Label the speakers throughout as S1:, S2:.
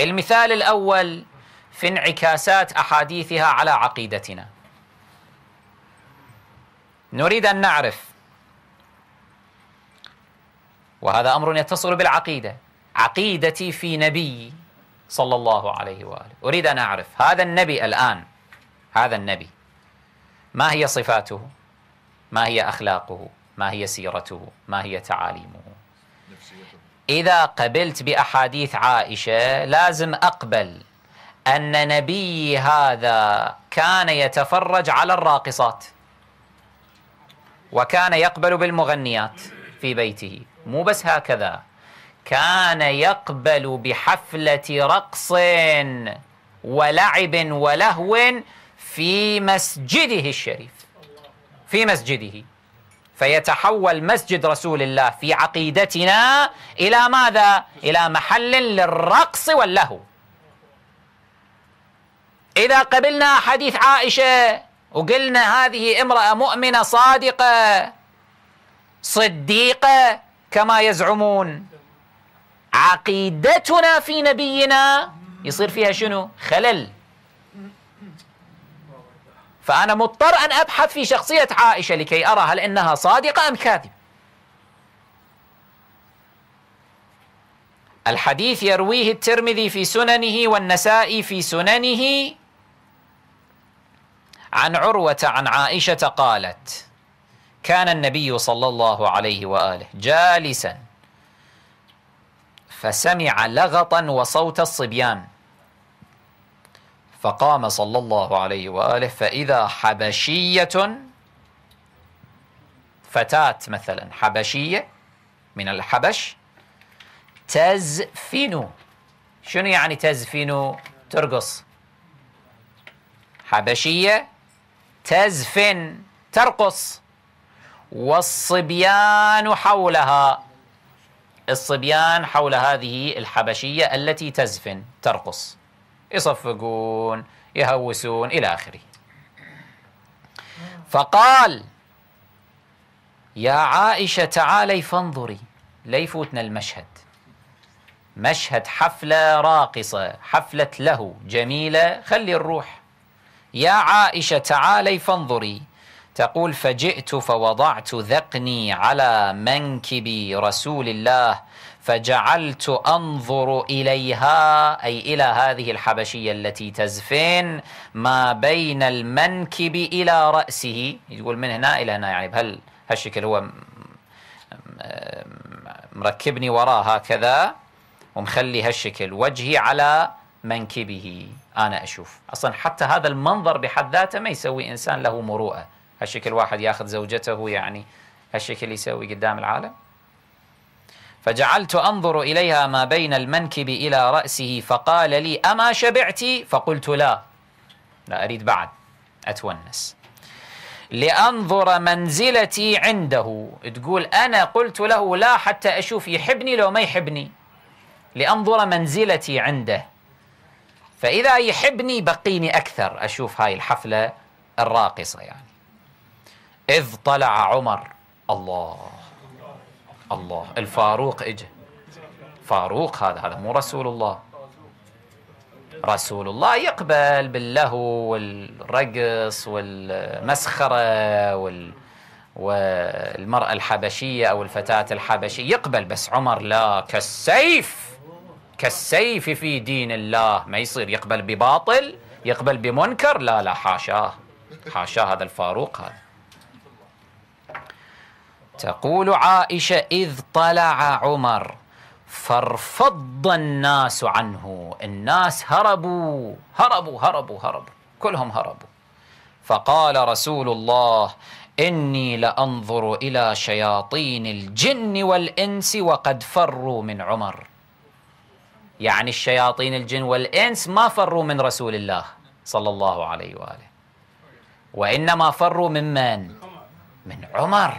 S1: المثال الأول في انعكاسات أحاديثها على عقيدتنا نريد أن نعرف وهذا أمر يتصل بالعقيدة عقيدتي في نبي صلى الله عليه وآله أريد أن أعرف هذا النبي الآن هذا النبي ما هي صفاته ما هي أخلاقه ما هي سيرته ما هي تعاليمه إذا قبلت بأحاديث عائشة لازم أقبل أن نبي هذا كان يتفرج على الراقصات وكان يقبل بالمغنيات في بيته مو بس هكذا كان يقبل بحفلة رقص ولعب ولهو في مسجده الشريف في مسجده فيتحول مسجد رسول الله في عقيدتنا إلى ماذا؟ إلى محل للرقص واللهو إذا قبلنا حديث عائشة وقلنا هذه امرأة مؤمنة صادقة صديقة كما يزعمون عقيدتنا في نبينا يصير فيها شنو؟ خلل فأنا مضطر أن أبحث في شخصية عائشة لكي أرى هل إنها صادقة أم كاذبة الحديث يرويه الترمذي في سننه والنسائي في سننه عن عروة عن عائشة قالت كان النبي صلى الله عليه وآله جالسا فسمع لغطا وصوت الصبيان فقام صلى الله عليه وآله فإذا حبشية فتاة مثلا حبشية من الحبش تزفن شنو يعني تزفن ترقص حبشية تزفن ترقص والصبيان حولها الصبيان حول هذه الحبشية التي تزفن ترقص يصفقون يهوسون إلى آخره فقال يا عائشة تعالي فانظري لا يفوتنا المشهد مشهد حفلة راقصة حفلة له جميلة خلي الروح يا عائشة تعالي فانظري تقول فجئت فوضعت ذقني على منكب رسول الله فجعلت أنظر إليها أي إلى هذه الحبشية التي تزفن ما بين المنكب إلى رأسه يقول من هنا إلى هنا يعني هل هالشكل هو مركبني وراه هكذا ومخلي هالشكل وجهي على منكبه أنا أشوف أصلا حتى هذا المنظر بحد ذاته ما يسوي إنسان له مروءة هالشكل واحد ياخذ زوجته يعني هالشكل يسوي قدام العالم فجعلت أنظر إليها ما بين المنكب إلى رأسه فقال لي أما شبعت فقلت لا لا أريد بعد أتونس لأنظر منزلتي عنده تقول أنا قلت له لا حتى أشوف يحبني لو ما يحبني لأنظر منزلتي عنده فإذا يحبني بقيني أكثر أشوف هاي الحفلة الراقصة يعني إذ طلع عمر الله الله الفاروق اجى فاروق هذا هذا مو رسول الله رسول الله يقبل باللهو والرقص والمسخرة وال والمرأة الحبشية أو الفتاة الحبشية يقبل بس عمر لا كالسيف كالسيف في دين الله ما يصير يقبل بباطل يقبل بمنكر لا لا حاشاه حاشاه هذا الفاروق هذا تقول عائشة إذ طلع عمر فارفض الناس عنه الناس هربوا هربوا هربوا هربوا كلهم هربوا فقال رسول الله إني لأنظر إلى شياطين الجن والإنس وقد فروا من عمر يعني الشياطين الجن والإنس ما فروا من رسول الله صلى الله عليه وآله وإنما فروا من من؟ من عمر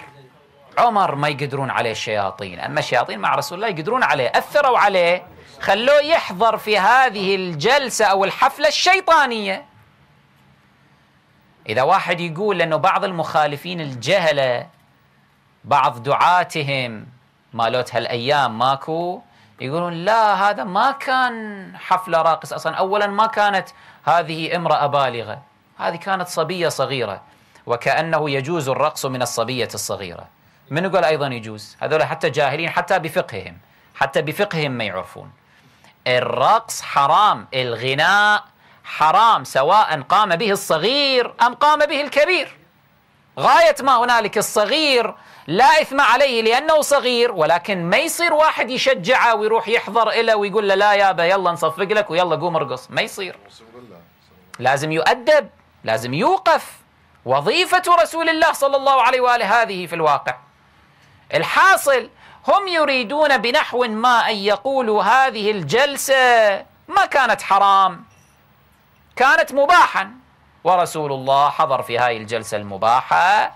S1: عمر ما يقدرون عليه الشياطين أما الشياطين مع رسول الله يقدرون عليه أثروا عليه خلوه يحضر في هذه الجلسة أو الحفلة الشيطانية إذا واحد يقول أنه بعض المخالفين الجهلة بعض دعاتهم مالوت هالأيام ماكو يقولون لا هذا ما كان حفلة راقص أصلا أولا ما كانت هذه امرأة بالغة هذه كانت صبية صغيرة وكأنه يجوز الرقص من الصبية الصغيرة من يقول أيضا يجوز هذول حتى جاهلين حتى بفقههم حتى بفقههم ما يعرفون الرقص حرام الغناء حرام سواء قام به الصغير أم قام به الكبير غاية ما هنالك الصغير لا إثم عليه لأنه صغير ولكن ما يصير واحد يشجعه ويروح يحضر إله ويقول له لا يابا يلا نصفق لك ويلا قوم ارقص ما يصير لازم يؤدب لازم يوقف وظيفة رسول الله صلى الله عليه وآله هذه في الواقع الحاصل هم يريدون بنحو ما أن يقولوا هذه الجلسة ما كانت حرام كانت مباحا ورسول الله حضر في هذه الجلسة المباحة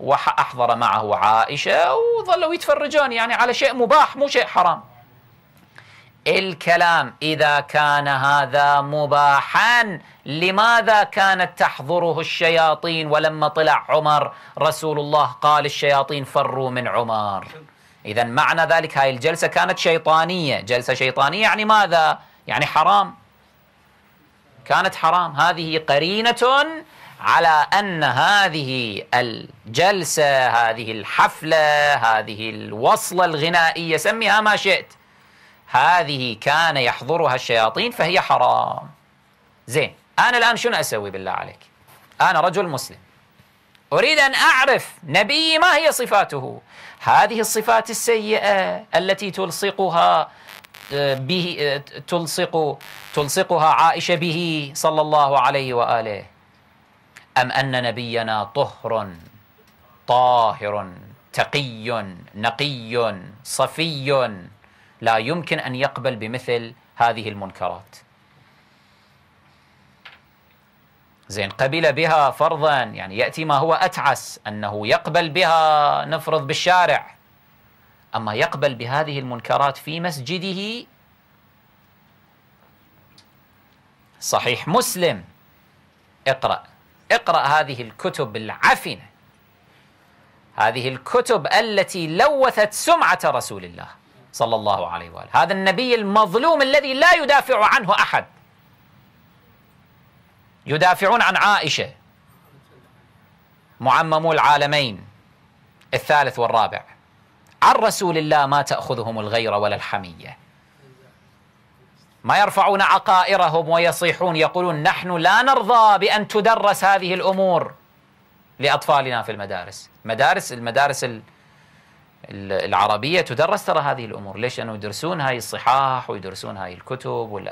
S1: وأحضر معه عائشة وظلوا يتفرجون يعني على شيء مباح مو شيء حرام الكلام إذا كان هذا مباحا لماذا كانت تحضره الشياطين ولما طلع عمر رسول الله قال الشياطين فروا من عمر إذا معنى ذلك هاي الجلسة كانت شيطانية جلسة شيطانية يعني ماذا؟ يعني حرام كانت حرام هذه قرينة على أن هذه الجلسة هذه الحفلة هذه الوصلة الغنائية سميها ما شئت هذه كان يحضرها الشياطين فهي حرام زين أنا الآن شنو أسوي بالله عليك أنا رجل مسلم أريد أن أعرف نبيي ما هي صفاته هذه الصفات السيئة التي تلصقها آه، به آه، تلصق تلصقها عائشة به صلى الله عليه وآله أم أن نبينا طهر طاهر تقي نقي صفي لا يمكن ان يقبل بمثل هذه المنكرات. زين قبل بها فرضا يعني ياتي ما هو اتعس انه يقبل بها نفرض بالشارع اما يقبل بهذه المنكرات في مسجده صحيح مسلم اقرا اقرا هذه الكتب العفنه هذه الكتب التي لوثت سمعه رسول الله صلى الله عليه وآله هذا النبي المظلوم الذي لا يدافع عنه أحد يدافعون عن عائشة معممو العالمين الثالث والرابع عن رسول الله ما تأخذهم الغيرة ولا الحمية ما يرفعون عقائرهم ويصيحون يقولون نحن لا نرضى بأن تدرس هذه الأمور لأطفالنا في المدارس مدارس المدارس, المدارس العربية تدرس ترى هذه الأمور ليش لأنه يدرسون هاي الصحاح ويدرسون هاي الكتب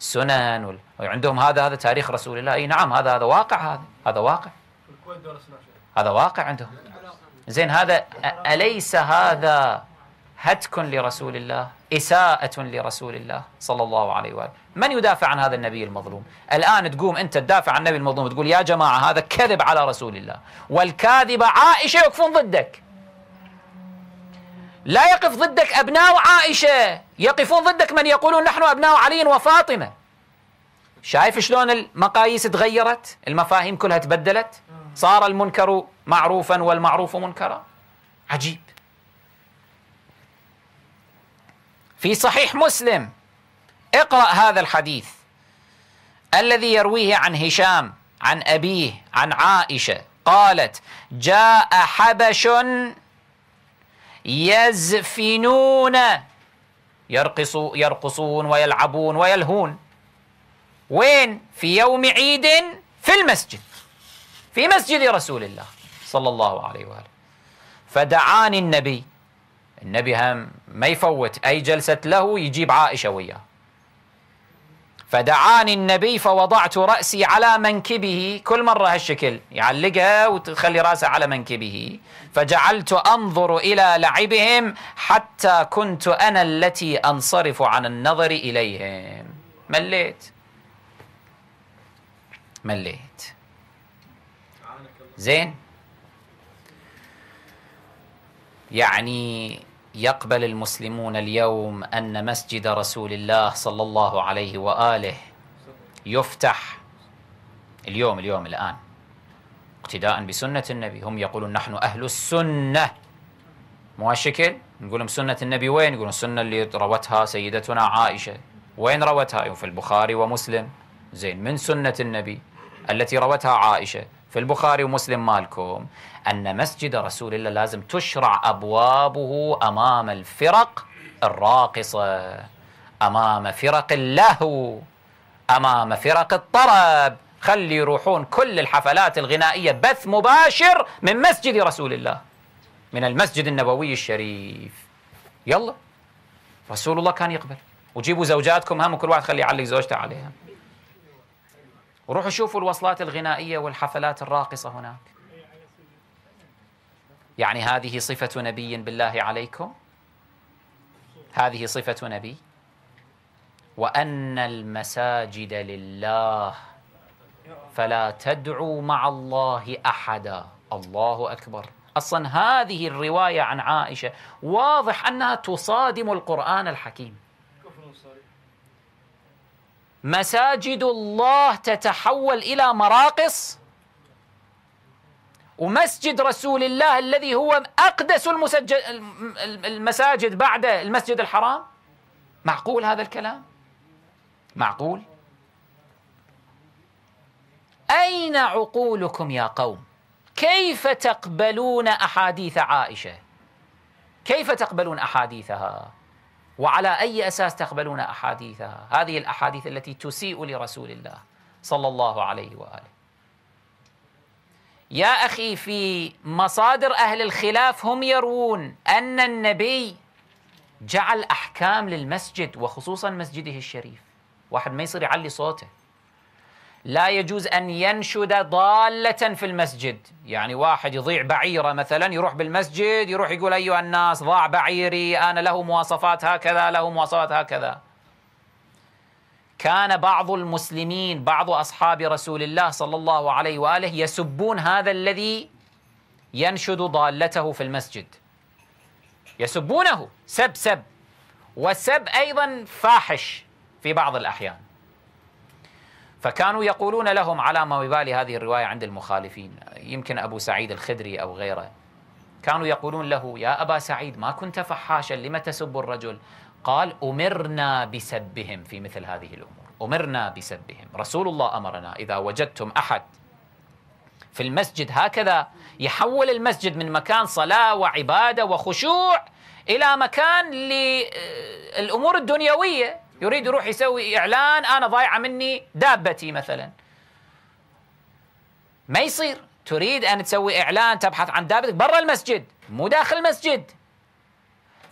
S1: والسنن وال... وعندهم هذا هذا تاريخ رسول الله أي نعم هذا هذا واقع هذا هذا واقع هذا واقع عندهم زين هذا أليس هذا هتك لرسول الله إساءة لرسول الله صلى الله عليه وآله من يدافع عن هذا النبي المظلوم الآن تقوم أنت تدافع عن النبي المظلوم تقول يا جماعة هذا كذب على رسول الله والكاذبة عائشة يكفون ضدك لا يقف ضدك أبناء عائشة يقفون ضدك من يقولون نحن أبناء علي وفاطمة شايف شلون المقاييس تغيرت المفاهيم كلها تبدلت صار المنكر معروفا والمعروف منكرا عجيب في صحيح مسلم اقرأ هذا الحديث الذي يرويه عن هشام عن أبيه عن عائشة قالت جاء حبش يزفنون يرقص يرقصون ويلعبون ويلهون وين في يوم عيد في المسجد في مسجد رسول الله صلى الله عليه وآله فدعاني النبي النبي هم ما يفوت أي جلسة له يجيب عائشة وياه فدعاني النبي فوضعت رأسي على منكبه كل مرة هالشكل يعلقها وتخلي رأسه على منكبه فجعلت أنظر إلى لعبهم حتى كنت أنا التي أنصرف عن النظر إليهم مليت مليت زين يعني يقبل المسلمون اليوم ان مسجد رسول الله صلى الله عليه واله يفتح اليوم اليوم الان اقتداء بسنه النبي هم يقولون نحن اهل السنه مو هالشكل نقول لهم سنه النبي وين يقولون السنه اللي روتها سيدتنا عائشه وين روتها في البخاري ومسلم زين من سنه النبي التي روتها عائشه في البخاري ومسلم مالكم أن مسجد رسول الله لازم تشرع أبوابه أمام الفرق الراقصة أمام فرق اللهو أمام فرق الطرب خلي يروحون كل الحفلات الغنائية بث مباشر من مسجد رسول الله من المسجد النبوي الشريف يلا رسول الله كان يقبل وجيبوا زوجاتكم هم كل واحد خلي يعلق زوجته عليها وروحوا شوفوا الوصلات الغنائية والحفلات الراقصة هناك يعني هذه صفة نبي بالله عليكم هذه صفة نبي وأن المساجد لله فلا تدعوا مع الله أحدا الله أكبر أصلا هذه الرواية عن عائشة واضح أنها تصادم القرآن الحكيم مساجد الله تتحول إلى مراقص ومسجد رسول الله الذي هو أقدس المساجد بعد المسجد الحرام معقول هذا الكلام؟ معقول؟ أين عقولكم يا قوم؟ كيف تقبلون أحاديث عائشة؟ كيف تقبلون أحاديثها؟ وعلى أي أساس تقبلون أحاديثها هذه الأحاديث التي تسيء لرسول الله صلى الله عليه وآله يا أخي في مصادر أهل الخلاف هم يروون أن النبي جعل أحكام للمسجد وخصوصا مسجده الشريف واحد ما يصير يعلي صوته لا يجوز أن ينشد ضالة في المسجد يعني واحد يضيع بعيرة مثلا يروح بالمسجد يروح يقول أيها الناس ضاع بعيري أنا له مواصفات هكذا له مواصفات هكذا كان بعض المسلمين بعض أصحاب رسول الله صلى الله عليه وآله يسبون هذا الذي ينشد ضالته في المسجد يسبونه سب سب والسب أيضا فاحش في بعض الأحيان فكانوا يقولون لهم على ما يبالي هذه الرواية عند المخالفين يمكن أبو سعيد الخدري أو غيره كانوا يقولون له يا أبا سعيد ما كنت فحاشا لم تسب الرجل قال أمرنا بسبهم في مثل هذه الأمور أمرنا بسبهم رسول الله أمرنا إذا وجدتم أحد في المسجد هكذا يحول المسجد من مكان صلاة وعبادة وخشوع إلى مكان للأمور الدنيوية يريد يروح يسوي إعلان أنا ضايعة مني دابتي مثلا ما يصير تريد أن تسوي إعلان تبحث عن دابتك برا المسجد مو داخل المسجد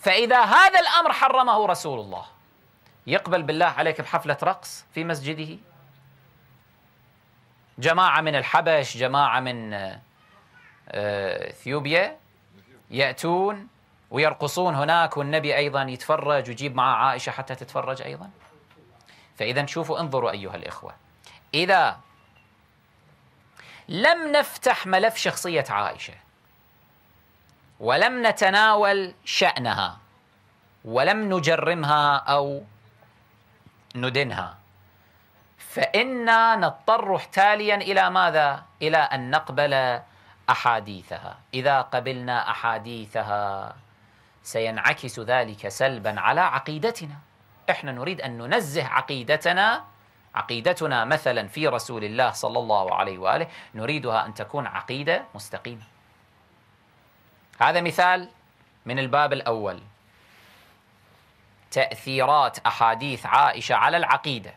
S1: فإذا هذا الأمر حرمه رسول الله يقبل بالله عليك بحفلة رقص في مسجده جماعة من الحبش جماعة من آه، آه، اثيوبيا يأتون ويرقصون هناك والنبي أيضا يتفرج ويجيب معه عائشة حتى تتفرج أيضا فإذا شوفوا انظروا أيها الإخوة إذا لم نفتح ملف شخصية عائشة ولم نتناول شأنها ولم نجرمها أو ندنها فإنا نضطر تاليا إلى ماذا؟ إلى أن نقبل أحاديثها إذا قبلنا أحاديثها سينعكس ذلك سلبا على عقيدتنا احنا نريد ان ننزه عقيدتنا عقيدتنا مثلا في رسول الله صلى الله عليه واله نريدها ان تكون عقيده مستقيمه. هذا مثال من الباب الاول. تاثيرات احاديث عائشه على العقيده.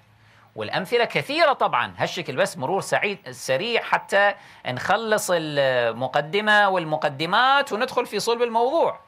S1: والامثله كثيره طبعا هالشكل بس مرور سعيد سريع حتى نخلص المقدمه والمقدمات وندخل في صلب الموضوع.